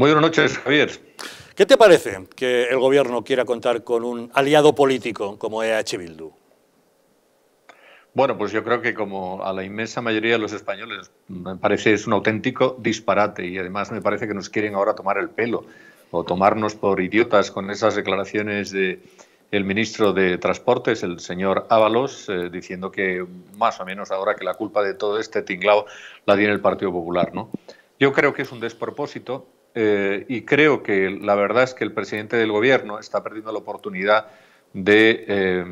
Muy buenas noches, Javier. ¿Qué te parece que el gobierno quiera contar con un aliado político como EH Bildu? Bueno, pues yo creo que como a la inmensa mayoría de los españoles me parece es un auténtico disparate y además me parece que nos quieren ahora tomar el pelo o tomarnos por idiotas con esas declaraciones de el ministro de Transportes, el señor Ábalos, eh, diciendo que más o menos ahora que la culpa de todo este tinglao la tiene el Partido Popular, ¿no? Yo creo que es un despropósito eh, y creo que la verdad es que el presidente del gobierno está perdiendo la oportunidad de eh,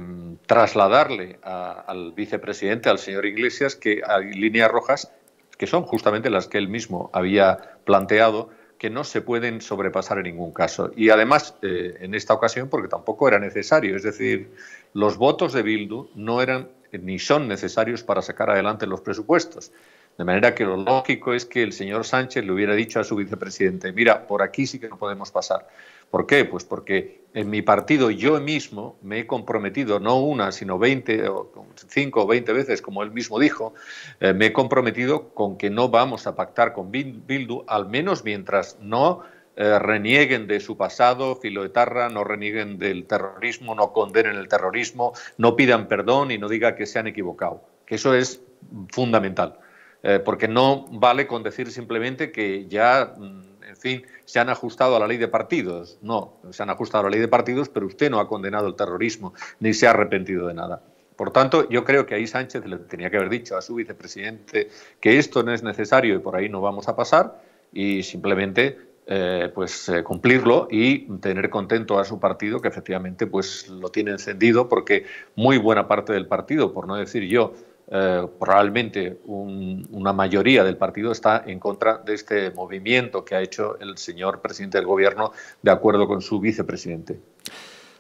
trasladarle al vicepresidente, al señor Iglesias, que hay líneas rojas que son justamente las que él mismo había planteado, que no se pueden sobrepasar en ningún caso. Y además, eh, en esta ocasión, porque tampoco era necesario, es decir, los votos de Bildu no eran ni son necesarios para sacar adelante los presupuestos. De manera que lo lógico es que el señor Sánchez le hubiera dicho a su vicepresidente, mira, por aquí sí que no podemos pasar. ¿Por qué? Pues porque en mi partido yo mismo me he comprometido, no una, sino 20, o 5 o 20 veces, como él mismo dijo, eh, me he comprometido con que no vamos a pactar con Bildu, al menos mientras no eh, renieguen de su pasado filoetarra, no renieguen del terrorismo, no condenen el terrorismo, no pidan perdón y no digan que se han equivocado. Que eso es fundamental. Eh, porque no vale con decir simplemente que ya, mm, en fin, se han ajustado a la ley de partidos. No, se han ajustado a la ley de partidos, pero usted no ha condenado el terrorismo ni se ha arrepentido de nada. Por tanto, yo creo que ahí Sánchez le tenía que haber dicho a su vicepresidente que esto no es necesario y por ahí no vamos a pasar y simplemente eh, pues eh, cumplirlo y tener contento a su partido que efectivamente pues lo tiene encendido porque muy buena parte del partido, por no decir yo, eh, probablemente una mayoría del partido está en contra de este movimiento que ha hecho el señor presidente del gobierno de acuerdo con su vicepresidente.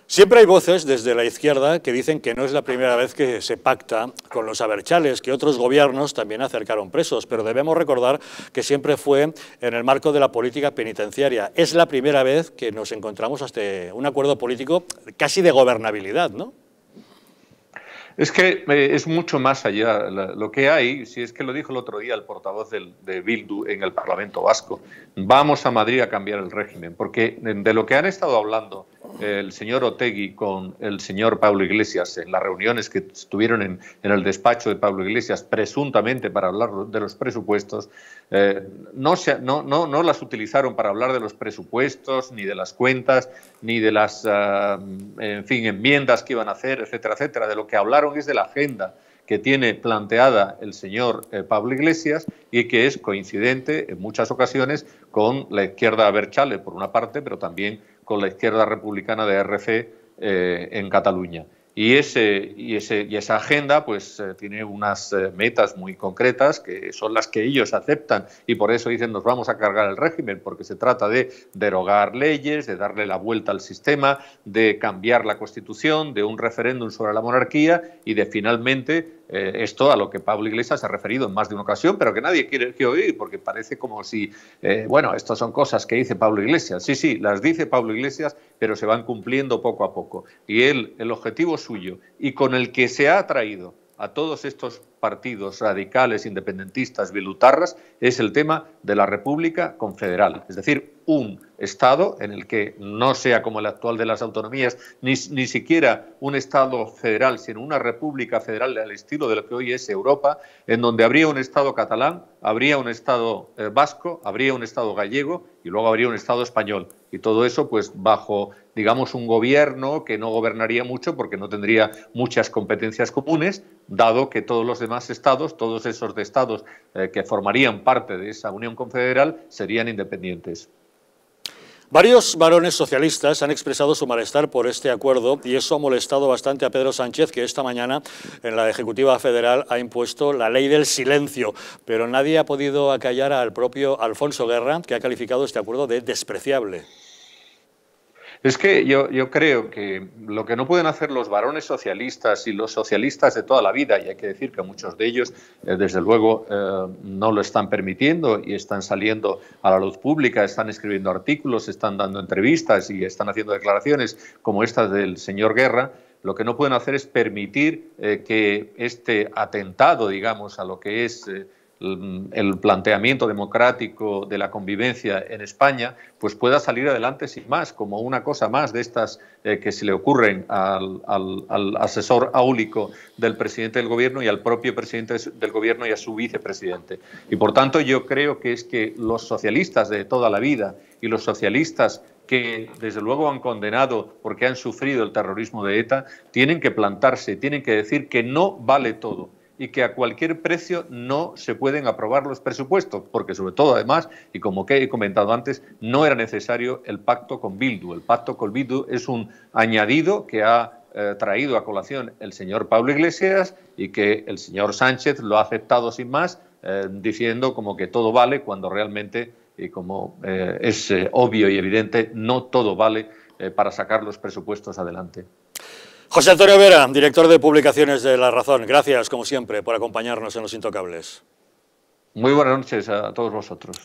Siempre hay voces desde la izquierda que dicen que no es la primera vez que se pacta con los aberchales, que otros gobiernos también acercaron presos, pero debemos recordar que siempre fue en el marco de la política penitenciaria. Es la primera vez que nos encontramos hasta un acuerdo político casi de gobernabilidad, ¿no? Es que eh, es mucho más allá lo que hay, si es que lo dijo el otro día el portavoz de Bildu en el Parlamento Vasco, vamos a Madrid a cambiar el régimen, porque de lo que han estado hablando el señor Otegui con el señor Pablo Iglesias en las reuniones que estuvieron en, el despacho de Pablo Iglesias, presuntamente para hablar de los presupuestos, eh, no, no, las utilizaron para hablar de los presupuestos, ni de las cuentas, ni de las ah, en fin, enmiendas que iban a hacer, etcétera, etcétera. De lo que hablaron es de la agenda que tiene planteada el señor eh, Pablo Iglesias y que es coincidente en muchas ocasiones con la izquierda Berchale, por una parte, pero también con la izquierda republicana de RC eh, en Cataluña. Y, ese, y, ese, y, esa agenda pues, eh, tiene unas metas muy concretas que son las que ellos aceptan y por eso dicen nos vamos a cargar el régimen, porque se trata de derogar leyes, de darle la vuelta al sistema, de cambiar la constitución, de un referéndum sobre la monarquía y de finalmente eh, esto a lo que Pablo Iglesias se ha referido en más de una ocasión, pero que nadie quiere, que oír, porque parece como si, eh, bueno, estas son cosas que dice Pablo Iglesias. Sí, sí, las dice Pablo Iglesias, pero se van cumpliendo poco a poco. Y él, el objetivo suyo y con el que se ha atraído a todos estos partidos radicales, independentistas, bilutarras, es el tema de la República Confederal, es decir, un Estado en el que no sea como el actual de las autonomías, ni, siquiera un Estado federal, sino una República Federal al estilo de lo que hoy es Europa, en donde habría un Estado catalán, habría un Estado eh, vasco, habría un Estado gallego y luego habría un Estado español. Y todo eso, pues, bajo, digamos, un gobierno que no gobernaría mucho porque no tendría muchas competencias comunes, dado que todos los más estados, todos esos estados eh, que formarían parte de esa Unión Confederal, serían independientes. Varios varones socialistas han expresado su malestar por este acuerdo y eso ha molestado bastante a Pedro Sánchez, que esta mañana en la Ejecutiva Federal ha impuesto la ley del silencio. Pero nadie ha podido acallar al propio Alfonso Guerra, que ha calificado este acuerdo de despreciable. Es que yo, creo que lo que no pueden hacer los varones socialistas y los socialistas de toda la vida, y hay que decir que muchos de ellos, eh, desde luego, eh, no lo están permitiendo y están saliendo a la luz pública, están escribiendo artículos, están dando entrevistas y están haciendo declaraciones como estas del señor Guerra, lo que no pueden hacer es permitir eh, que este atentado, digamos, a lo que es el planteamiento democrático de la convivencia en España, pues pueda salir adelante sin más, como una cosa más de estas eh, que se le ocurren al, al, asesor áulico del presidente del gobierno y al propio presidente del gobierno y a su vicepresidente. Y por tanto yo creo que es que los socialistas de toda la vida y los socialistas que desde luego han condenado porque han sufrido el terrorismo de ETA, tienen que plantarse, tienen que decir que no vale todo y que a cualquier precio no se pueden aprobar los presupuestos, porque sobre todo además, y como he comentado antes, no era necesario el pacto con Bildu. El pacto con Bildu es un añadido que ha eh, traído a colación el señor Pablo Iglesias y que el señor Sánchez lo ha aceptado sin más, eh, diciendo como que todo vale cuando realmente, y como eh, es obvio y evidente, no todo vale para sacar los presupuestos adelante. José Antonio Vera, director de publicaciones de La Razón, gracias como siempre por acompañarnos en Los Intocables. Muy buenas noches a todos vosotros.